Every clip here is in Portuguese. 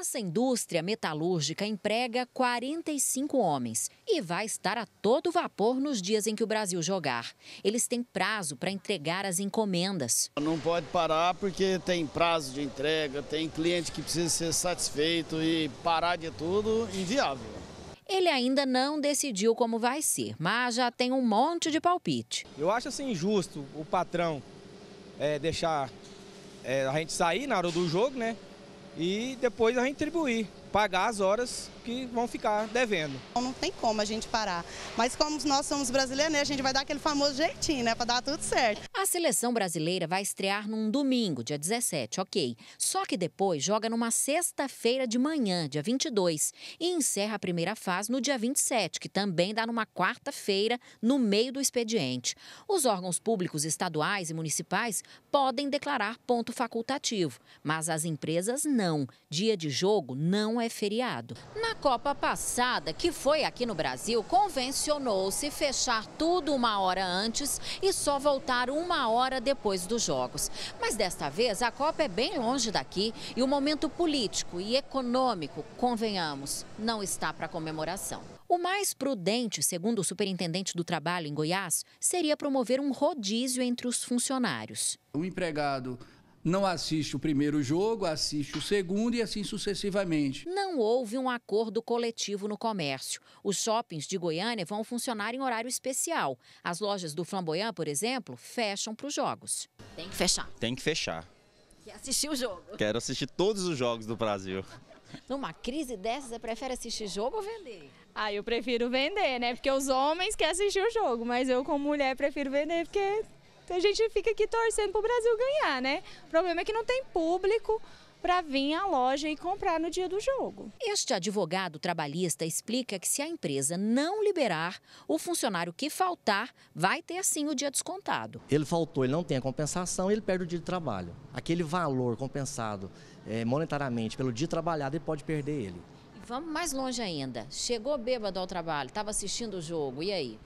Essa indústria metalúrgica emprega 45 homens e vai estar a todo vapor nos dias em que o Brasil jogar. Eles têm prazo para entregar as encomendas. Não pode parar porque tem prazo de entrega, tem cliente que precisa ser satisfeito e parar de tudo, inviável. Ele ainda não decidiu como vai ser, mas já tem um monte de palpite. Eu acho assim injusto o patrão é, deixar é, a gente sair na hora do jogo, né? e depois a retribuir pagar as horas que vão ficar devendo. Então, não tem como a gente parar, mas como nós somos brasileiros, né, a gente vai dar aquele famoso jeitinho, né, para dar tudo certo. A seleção brasileira vai estrear num domingo, dia 17, ok. Só que depois joga numa sexta-feira de manhã, dia 22, e encerra a primeira fase no dia 27, que também dá numa quarta-feira, no meio do expediente. Os órgãos públicos estaduais e municipais podem declarar ponto facultativo, mas as empresas não. Dia de jogo não é feriado. Na Copa passada, que foi aqui no Brasil, convencionou-se fechar tudo uma hora antes e só voltar uma hora depois dos jogos. Mas desta vez, a Copa é bem longe daqui e o momento político e econômico, convenhamos, não está para comemoração. O mais prudente, segundo o superintendente do trabalho em Goiás, seria promover um rodízio entre os funcionários. O empregado não assiste o primeiro jogo, assiste o segundo e assim sucessivamente. Não houve um acordo coletivo no comércio. Os shoppings de Goiânia vão funcionar em horário especial. As lojas do Flamboyant, por exemplo, fecham para os jogos. Tem que fechar. Tem que fechar. Quer assistir o jogo. Quero assistir todos os jogos do Brasil. Numa crise dessas, você prefere assistir jogo ou vender? Ah, eu prefiro vender, né? Porque os homens querem assistir o jogo, mas eu como mulher prefiro vender porque então a gente fica aqui torcendo para o Brasil ganhar, né? O problema é que não tem público para vir à loja e comprar no dia do jogo. Este advogado trabalhista explica que se a empresa não liberar, o funcionário que faltar vai ter sim o dia descontado. Ele faltou, ele não tem a compensação, ele perde o dia de trabalho. Aquele valor compensado é, monetariamente pelo dia trabalhado, ele pode perder ele. E vamos mais longe ainda. Chegou bêbado ao trabalho, estava assistindo o jogo, e aí?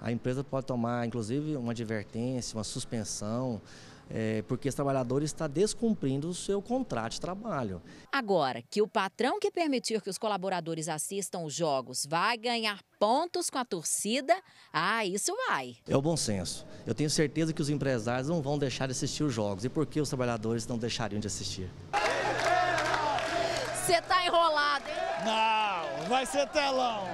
a empresa pode tomar, inclusive, uma advertência, uma suspensão, é, porque esse trabalhador está descumprindo o seu contrato de trabalho. Agora, que o patrão que permitir que os colaboradores assistam os jogos vai ganhar pontos com a torcida, ah, isso vai. É o bom senso. Eu tenho certeza que os empresários não vão deixar de assistir os jogos. E por que os trabalhadores não deixariam de assistir? Você está enrolado, hein? Não, vai ser telão.